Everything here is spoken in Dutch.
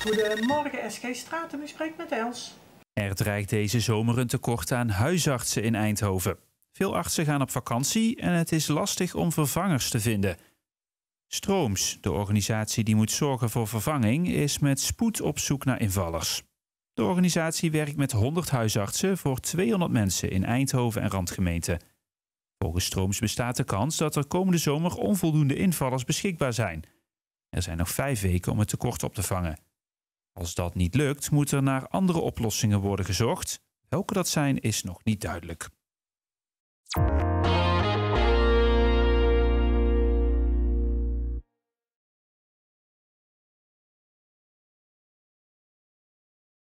Goedemorgen SG Straten, u spreekt met Els. Er dreigt deze zomer een tekort aan huisartsen in Eindhoven. Veel artsen gaan op vakantie en het is lastig om vervangers te vinden. Strooms, de organisatie die moet zorgen voor vervanging, is met spoed op zoek naar invallers. De organisatie werkt met 100 huisartsen voor 200 mensen in Eindhoven en randgemeenten. Volgens Strooms bestaat de kans dat er komende zomer onvoldoende invallers beschikbaar zijn. Er zijn nog vijf weken om het tekort op te vangen. Als dat niet lukt, moet er naar andere oplossingen worden gezocht. Welke dat zijn, is nog niet duidelijk.